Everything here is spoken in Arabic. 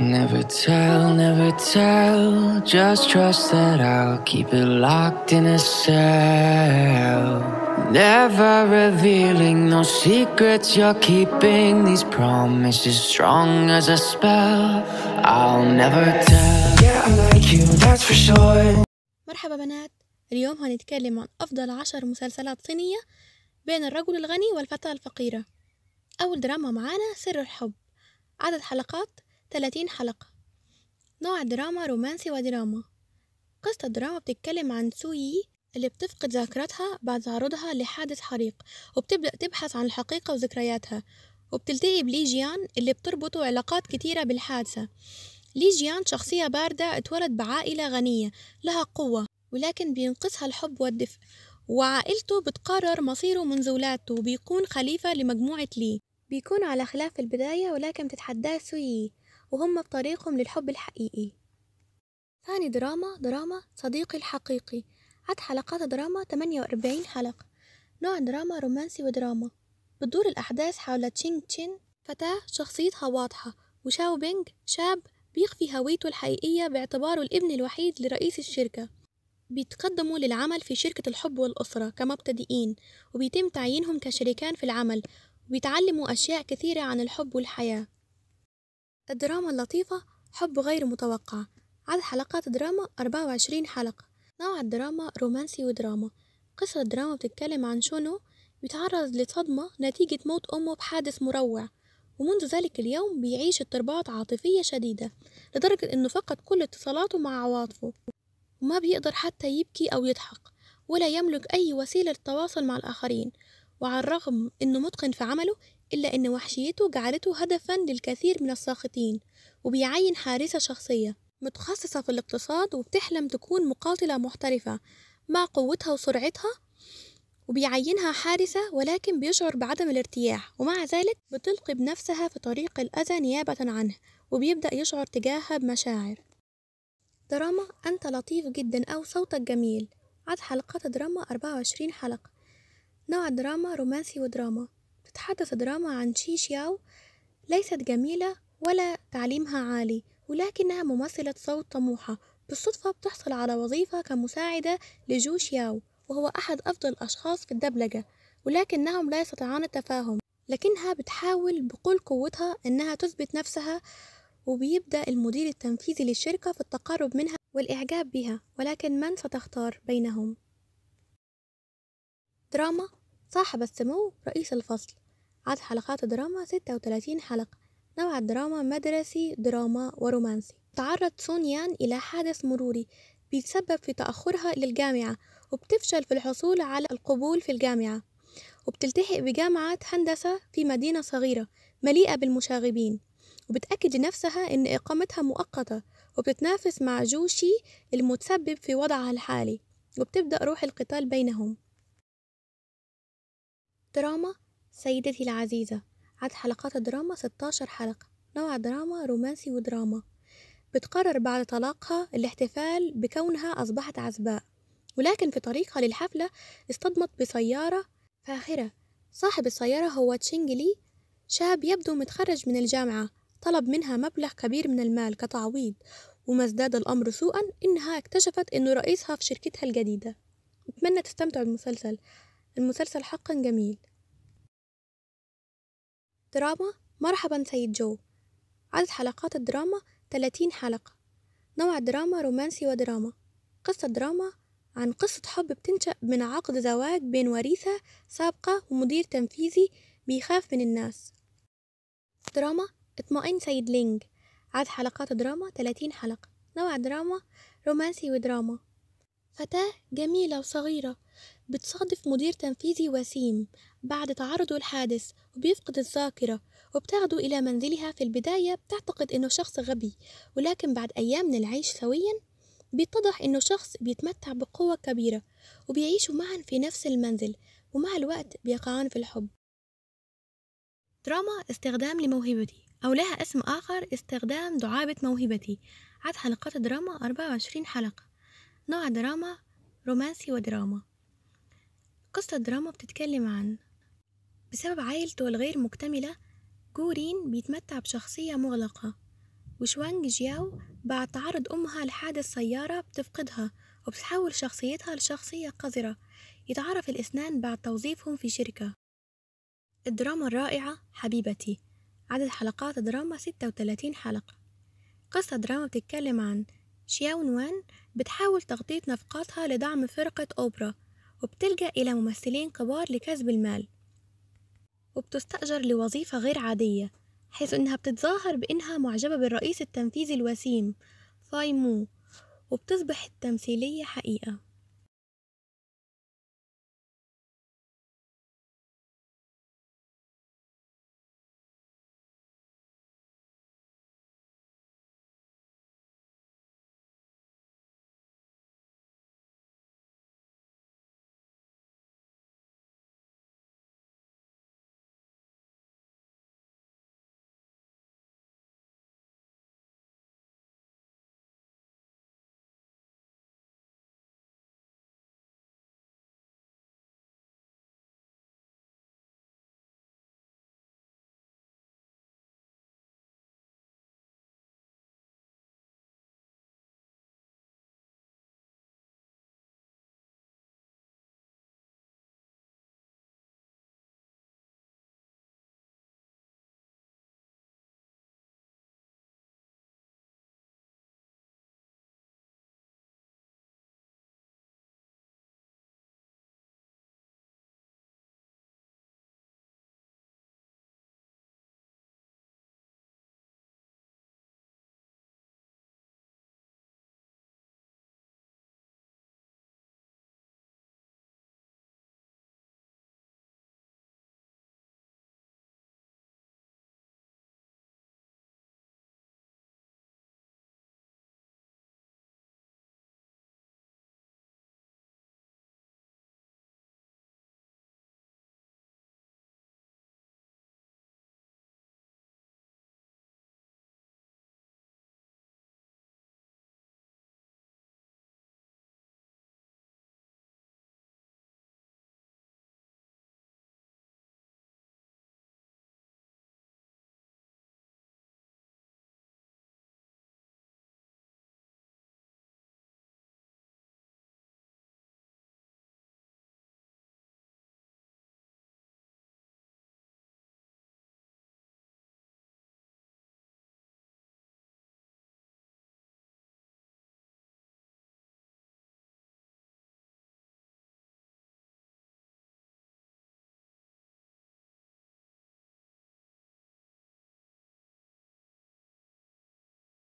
never tell, never tell. Just trust that I'll keep it locked in a cell. Never revealing no secrets you're keeping. These promises strong as a spell. I'll never tell. Yeah, I like you, that's for sure. مرحبا بنات اليوم هنتكلم عن أفضل عشر مسلسلات صينية بين الرجل الغني والفتاة الفقيرة أول دراما معانا سر الحب عدد حلقات 30 حلقة نوع دراما رومانسي ودراما قصة الدراما بتتكلم عن سويي اللي بتفقد ذاكرتها بعد تعرضها لحادث حريق وبتبدأ تبحث عن الحقيقة وذكرياتها وبتلتقي بليجيان اللي بتربطه علاقات كتيرة بالحادثة ليجيان شخصية باردة اتولد بعائلة غنية لها قوة ولكن بينقصها الحب والدفء وعائلته بتقرر مصيره منذ ولادته وبيكون خليفة لمجموعة لي بيكون على خلاف البداية ولكن بتتحداه سويي وهم في طريقهم للحب الحقيقي ثاني دراما دراما صديقي الحقيقي عد حلقات دراما 48 حلقة نوع دراما رومانسي ودراما بتدور الأحداث حول تشينغ تشين فتاة شخصيتها واضحة وشاو بينج شاب بيخفي هويته الحقيقية باعتباره الابن الوحيد لرئيس الشركة بيتقدموا للعمل في شركة الحب والأسرة كمبتدئين وبيتم تعيينهم كشريكان في العمل وبيتعلموا أشياء كثيرة عن الحب والحياة الدراما اللطيفة حب غير متوقع عدد حلقات الدراما أربعة وعشرين حلقة نوع الدراما رومانسي ودراما قصة الدراما بتتكلم عن شونو بيتعرض لصدمة نتيجة موت أمه بحادث مروع ومنذ ذلك اليوم بيعيش اضطرابات عاطفية شديدة لدرجة إنه فقد كل اتصالاته مع عواطفه وما بيقدر حتى يبكي أو يضحك ولا يملك أي وسيلة للتواصل مع الآخرين وعلى الرغم إنه متقن في عمله إلا أن وحشيته جعلته هدفا للكثير من الساخطين وبيعين حارسة شخصية متخصصة في الاقتصاد وبتحلم تكون مقاتلة محترفة مع قوتها وسرعتها وبيعينها حارسة ولكن بيشعر بعدم الارتياح ومع ذلك بتلقي بنفسها في طريق الأذى نيابة عنه وبيبدأ يشعر تجاهها بمشاعر دراما أنت لطيف جدا أو صوتك جميل عد حلقات دراما 24 حلقة نوع دراما رومانسي ودراما تتحدث دراما عن شي شياو ليست جميلة ولا تعليمها عالي ولكنها ممثلة صوت طموحة بالصدفة بتحصل على وظيفة كمساعدة لجو شياو وهو أحد أفضل الأشخاص في الدبلجة ولكنهم لا يستطيعون التفاهم لكنها بتحاول بكل قوتها إنها تثبت نفسها وبيبدأ المدير التنفيذي للشركة في التقرب منها والإعجاب بها ولكن من ستختار بينهم؟ دراما صاحب السمو رئيس الفصل عدد حلقات دراما 36 حلقة نوع الدراما مدرسي دراما ورومانسي تعرض سونيان إلى حادث مروري بيتسبب في تأخرها للجامعة وبتفشل في الحصول على القبول في الجامعة وبتلتحق بجامعة هندسة في مدينة صغيرة مليئة بالمشاغبين وبتأكد لنفسها إن إقامتها مؤقتة وبتتنافس مع جوشي المتسبب في وضعها الحالي وبتبدأ روح القتال بينهم دراما سيدتي العزيزة عد حلقات دراما 16 حلقة نوع دراما رومانسي ودراما بتقرر بعد طلاقها الاحتفال بكونها أصبحت عزباء ولكن في طريقها للحفلة اصطدمت بسيارة فاخرة صاحب السيارة هو تشينج لي شاب يبدو متخرج من الجامعة طلب منها مبلغ كبير من المال كتعويض وما ازداد الأمر سوءا إنها اكتشفت إنه رئيسها في شركتها الجديدة أتمنى تستمتعوا بالمسلسل المسلسل حقا جميل دراما مرحبا سيد جو عدد حلقات الدراما 30 حلقة نوع دراما رومانسي ودراما قصة دراما عن قصة حب بتنشأ من عقد زواج بين وريثة سابقة ومدير تنفيذي بيخاف من الناس دراما اطمئن سيد لينج عدد حلقات دراما 30 حلقة نوع دراما رومانسي ودراما فتاة جميلة وصغيرة بتصادف مدير تنفيذي وسيم بعد تعرضه لحادث وبيفقد الذاكرة وبتاخده إلى منزلها في البداية بتعتقد إنه شخص غبي ولكن بعد أيام من العيش سويا بيتضح إنه شخص بيتمتع بقوة كبيرة وبيعيشوا معا في نفس المنزل ومع الوقت بيقعان في الحب دراما استخدام لموهبتي أو لها اسم آخر استخدام دعابة موهبتي عد حلقات دراما 24 حلقة نوع دراما رومانسي ودراما قصة دراما بتتكلم عن بسبب عائلته الغير مكتملة جورين بيتمتع بشخصية مغلقة وشوانج جياو بعد تعرض أمها لحادث سيارة بتفقدها وبتحول شخصيتها لشخصية قذرة يتعرف الاثنان بعد توظيفهم في شركة الدراما الرائعة حبيبتي عدد حلقات الدراما ستة وتلاتين حلقة قصة دراما بتتكلم عن شياون وان بتحاول تغطية نفقاتها لدعم فرقة أوبرا وبتلجأ إلى ممثلين كبار لكسب المال وبتستأجر لوظيفة غير عادية حيث إنها بتتظاهر بإنها معجبة بالرئيس التنفيذي الوسيم فايمو وبتصبح التمثيلية حقيقة